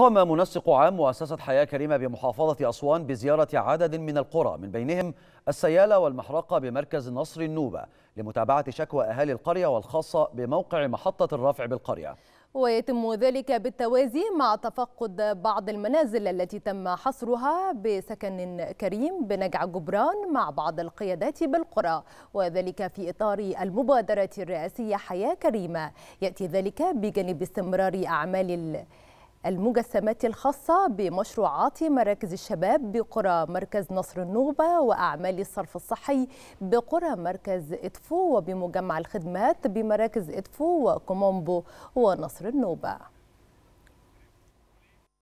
قام منسق عام مؤسسة حياة كريمة بمحافظة أسوان بزيارة عدد من القرى من بينهم السيالة والمحرقة بمركز نصر النوبة لمتابعة شكوى أهالي القرية والخاصة بموقع محطة الرفع بالقرية ويتم ذلك بالتوازي مع تفقد بعض المنازل التي تم حصرها بسكن كريم بنجع جبران مع بعض القيادات بالقرى وذلك في إطار المبادرة الرئاسية حياة كريمة يأتي ذلك بجانب استمرار أعمال المجسمات الخاصة بمشروعات مراكز الشباب بقرى مركز نصر النوبة وأعمال الصرف الصحي بقرى مركز إدفو وبمجمع الخدمات بمراكز إدفو وكومومبو ونصر النوبة